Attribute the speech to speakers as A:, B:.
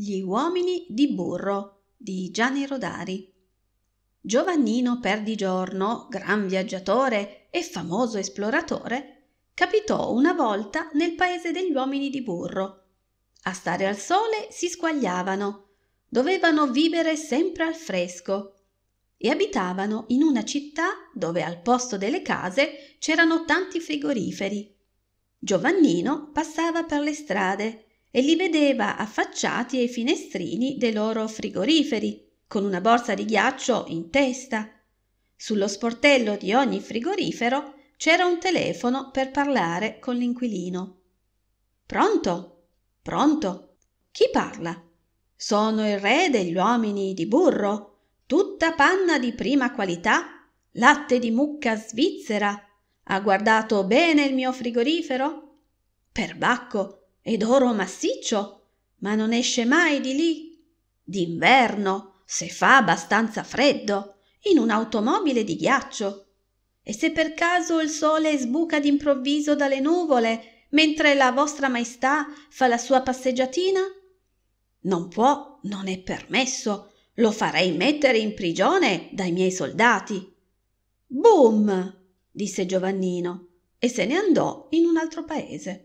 A: Gli uomini di Burro di Gianni Rodari. Giovannino Perdigiorno, gran viaggiatore e famoso esploratore, capitò una volta nel paese degli uomini di Burro. A stare al sole si squagliavano, dovevano vivere sempre al fresco e abitavano in una città dove al posto delle case c'erano tanti frigoriferi. Giovannino passava per le strade e li vedeva affacciati ai finestrini dei loro frigoriferi, con una borsa di ghiaccio in testa. Sullo sportello di ogni frigorifero c'era un telefono per parlare con l'inquilino. Pronto? Pronto? Chi parla? Sono il re degli uomini di burro, tutta panna di prima qualità, latte di mucca svizzera. Ha guardato bene il mio frigorifero? Perbacco, ed oro massiccio ma non esce mai di lì d'inverno se fa abbastanza freddo in un'automobile di ghiaccio e se per caso il sole sbuca d'improvviso dalle nuvole mentre la vostra maestà fa la sua passeggiatina non può non è permesso lo farei mettere in prigione dai miei soldati bum disse giovannino e se ne andò in un altro paese